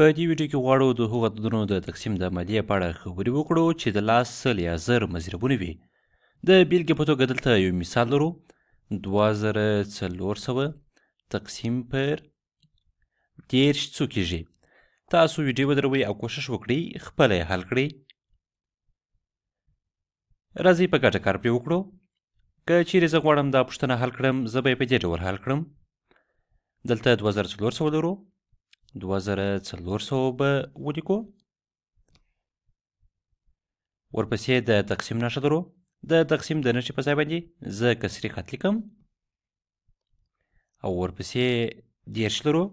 په دې ویډیو کې غواړو د هغو عددونو د تقسیم د عملیې په اړه خبرې وکړو چې د لاس سل یا زر مضربونه وي د بیلګې په توګه دلته یو مثال لرو دوه زره څلور سوه تقسیم پر دېرش څو کیږي تاسو ویډیو ودروئ او کوشش وکړئ خپله یې حل کړئ راځئ په ګټه کار پرې وکړو که چیرې زه غواړم دا پوښتنه حل کړم زه به یې په دې ډول حل کړم دلته دوه زره څلور سوه لرو دوه زره څلور سوه به ولیکو ورپسې د تقسیم نښه درو د تقسیم د نښې په ځای باندې زه کسري خط لیکم او ورپسې دېرش لرو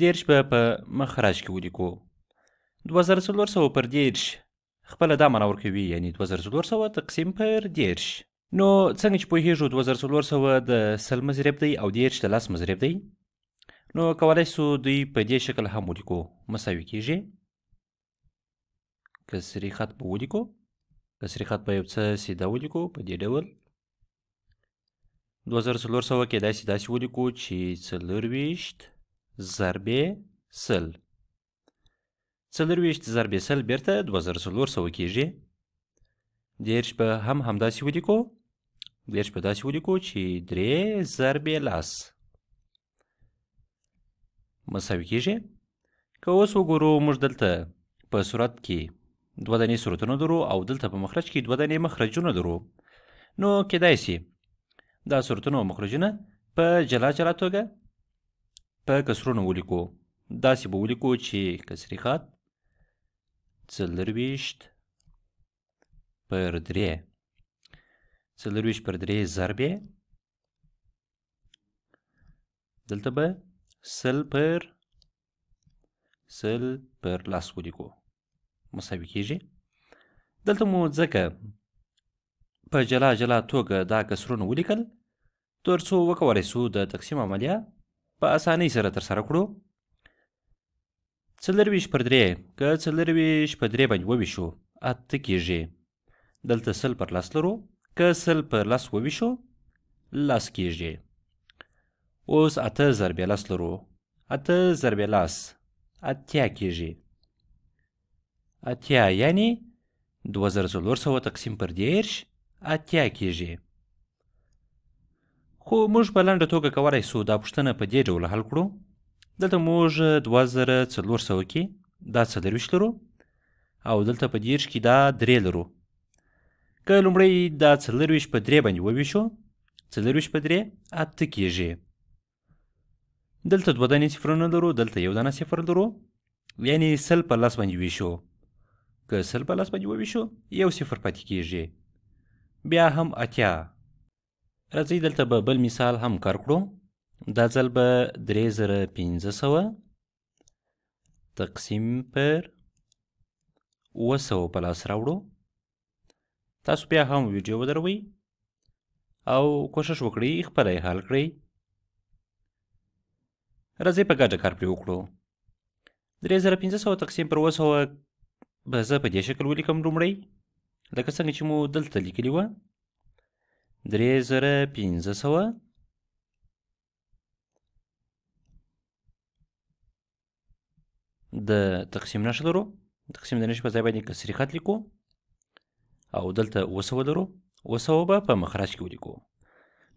دېرش به په مخراج کې ولیکو دوه زره څلور سوه پر دېرش خپله دا معنا ورکوي یعنې دوه زره څلور سوه تقسیم پر دېرش نو څنګه چې پوهیږو دوه زره څلور سوه د سل مضرب دی او دېرش د لس مضرب دی نو کولای سو دوی په دې شکل هم ولیکو مساوي کیږي کسری خط په ولیکو کسری خط په یو څه سیده ولیکو په دې ډول دوه زره څلور سوه کیدای سي داسې ولیکو چې څلرویشت ضربې سل څلرویشت ضربې سل بیرته دوه زره څلور سوه کیږي دېرش به هم همداسې ولیکو دېرش به داسې ولیکو چې درې ضربې لاس مساوي کیږي که اوس وګورو موږ دلته په صورت کې دوه دانې صورتونه درو او دلته په مخرج کې دوه دانې مخرجونه درو نو کیدای سي دا صورتونه او مخرجونه په جلا جلا توګه په کسرونو ولیکو داسې به ولیکو چې کسري خط څلرویشت پر درې څلرویشت پر درې ضربې دلته به سل پر سل پر لس ولیکو مساوي کیږي دلته مو ځکه په جلا جلا توګه دا کسرونه ولیکل تر څو وکولی سو د تقسیم عملیه په اسانۍ سره ترسره کړو څلرویشت پر درې که څلرویشت په درې باندې وویشو اته کیږي دلته سل پر لس لرو که سل پر لس وویشو لس کیږي اوس اته ضربې لس لرو اته ضربې لس اتیا کیږي اتیا یعنی دوه زره څلور سوه تقسیم پر دېرش اتیا کیږي خو موږ په لنډه توګه کولی سو دا پوښتنه په دې ډول حل کړو دلته موږ دوه زره څلور سوه کې دا څلرویشت لرو او دلته په دېرش کې دا درې لرو که لومړی دا څلرویشت په درې باندې وویشو څلرویشت په درې اته کیږي دلته دوه دانې صفرونه لرو دلته یو دانه صفر لرو یعنی سل په لس باندې ویشو که سل په لس باندې وویشو یو صفر پاتې کیږي بیا هم اتیا راځئ دلته به بل مثال هم کار کړو دا ځل به درې زره پنځه سوه تقسیم پر اووه سوه په لاس راوړو تاسو بیا هم ویډیو ودروئ او کوشش وکړئ خپله یې حل کړئ راځئ په ګډه کار پرې وکړو درې زره پنځه سوه تقسیم پر اووه سوه به زه په دې شکل ولیکم لومړی لکه څنګه چې مو دلته لیکلي وه درې زره پنځه سوه د تقسیم نښه لرو تقسیم د نښې په ځای باندې کسري خط لیکو او دلته اووه سوه لرو اووه سوه به په مخراج کې ولیکو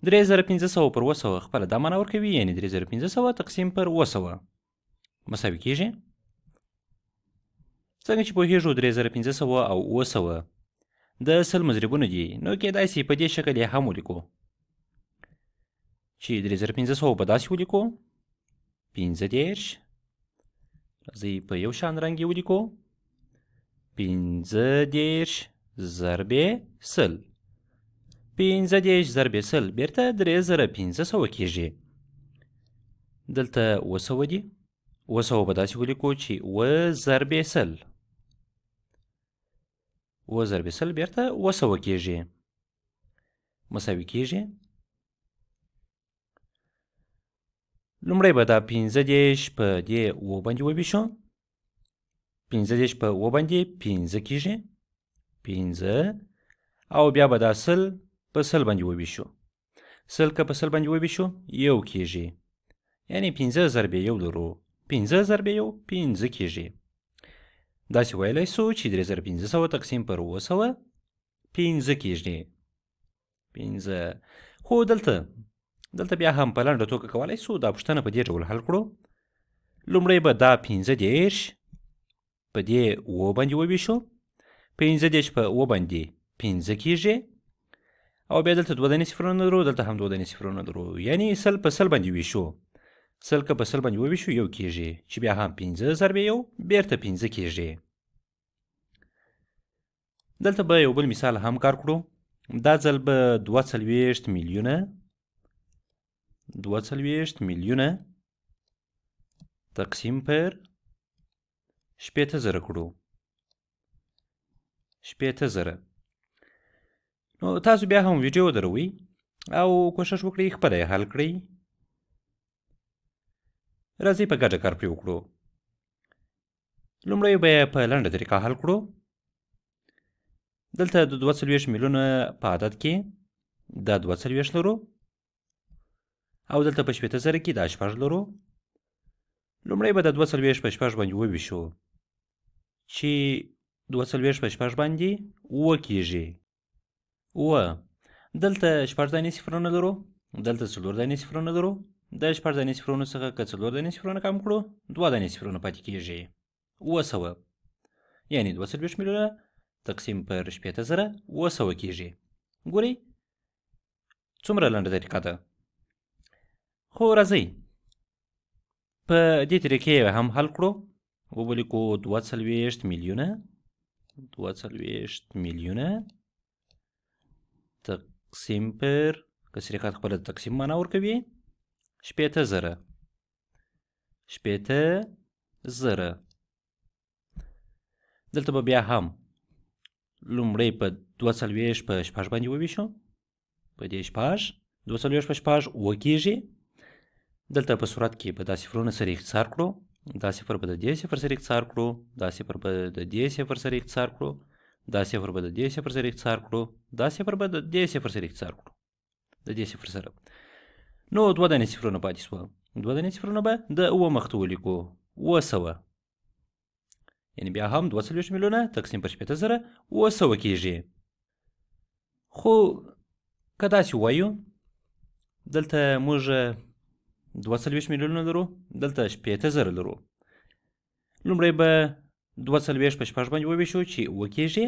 3500 پر 200 خپل دا معنا ورکوي یعنی 3500 تقسیم پر 200 مساوي کیږي څنګه چې پوهیږو 3500 او 200 د سل مضربونه دي نو کېدای شي په دې شکل یې هم ولیکو چې 3500 په داسې ولیکو 15 دیرش راځي په یو شان رنګ یې ولیکو 15 دیرش ضربې سل پنځه دېرش ضربې سل بیرته درې زره پنځه سوه کیږي دلته اوه سوه دي اوه سوه به داسې ولیکو چې اوه ضربې سل اوه ضربې سل بیرته اوه سوه کیږي مساوي کیږي لومړی به دا پنځه دېرش په دې اوه باندې وویشو پنځه دېرش په اوه باندې پنځه کیږي پنځه او بیا به دا سل په سل باندې وویشو سل که په سل باندې وویشو یو کیږي یعنی پنځه ضربې یو لرو پنځه ضربې یو پنځه کیږي داسې ویلی سو چې درې زره پنځه سوه تقسیم پر اووه سوه پنځه کیږي پنځه خو دلته دلته بیا هم په لنډه توګه کولی سو دا پوښتنه په دې ډول حل کړو لومړی به دا پنځه دېرش په دې اووه باندې وویشو پنځه دېرش په اووه باندې پنځه کیږي او بیا دلته دوه دانې صفرونه لرو دلته هم دوه دانې صفرونه لرو یعنی سل په سل باندې ویشو سل که په سل باندې وویشو یو کیږي چې بیا هم پنځه ضربې یو بیرته پنځه کیږي دلته به یو بل مثال هم کار کړو دا ځل به دوه څلوېښت میلیونه دوه څلوېښت میلیونه تقسیم پر شپېته زره کړو شپېته زره نو تاسو بیا هم ویډیو دروي او کوشش وکړئ خپله یې حل کړئ راځئ په ګډه کار پرې وکړو لومړی به یې په لنډه طریقه حل کړو دلته د دوه څلوېښت میلیونه په عدد کې دا دوه څلوېښت لرو او دلته په شپېته زره کې دا شپږ لرو لومړی به د دوه څلوېښت په شپږ باندې وویشو چې دوه څلوېښت په شپږ باندې اووه کېږي اوه دلته شپږ دانې صفرونه لرو دلته څلور دانې صفرونه لرو د شپږ دانې صفرونو څخه که څلور دانې صفرونه کم کړو دوه دانې صفرونه پاتې کیږي اوه سوه یعنې دوه څلوېښت میلیونه تقسیم پر شپېته زره اوه سوه کیږي ګورئ څومره لنډه طریقه ده خو راځئ په دې طریقې هم حل کړو وبلیکو دوه څلوېښت میلیونه دوه څلوېښت میلیونه تقسیم پر که شرکت خپله د تقسیم معنا ورکوي شپېته زره شپېته زره دلته به بیا هم لومړی په دوه څلوېښت په شپږ باندې وویشو په دې شپږ دوه څلوېښت په شپږ اووه کېږي دلته په صورت کې به دا صفرونه سره اختصار کړو دا صفر به د دې صفر سره اختصار کړو دا صفر به د دې صفر سره اختصار کړو دا صفر به د دې صفر سره اختصار کړو دا صفر به د دې صفر سره اختصار کړو د دې صفر سره نو دوه دانې صفرونه پاتې سوه دوه دانې صفرونه به د اوه مخته ولیکو اوه سوه یعنې بیا هم دوه څلوېښت میلیونه تقسیم پر شپېته زره اوه سوه کېږي خو که داسې ووایو دلته موږ دوه څلوېښت میلیونه لرو دلته شپېته زره لرو لومړی به دوه څلوېښت په شپږ باندې وویشو چې اووه کیږي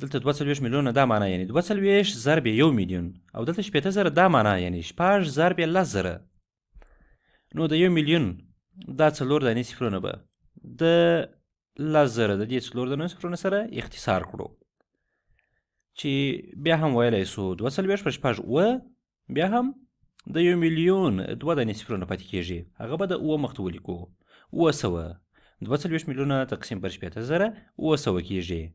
دلته دوه څلوېښت میلیونه دا معنا یعنې دوه څلوېښت ضربې یو میلیون او دلته شپېته زره دا معنا یعنې شپږ ضربې لس زره نو د یو میلیون دا څلور دانې صفرونه به د لس زره د دې څلور دانو صفرونه سره اختصار کړو چې بیا هم ویلی سو دوه څلوېښت په شپږ اووه بیا هم د یو میلیون دوه دانې صفرونه پاتې کیږي هغه به د اووه مخته ولیکو اووه سوه 28 میلیونه تقسیم پر 15000 اوه سوه کیږي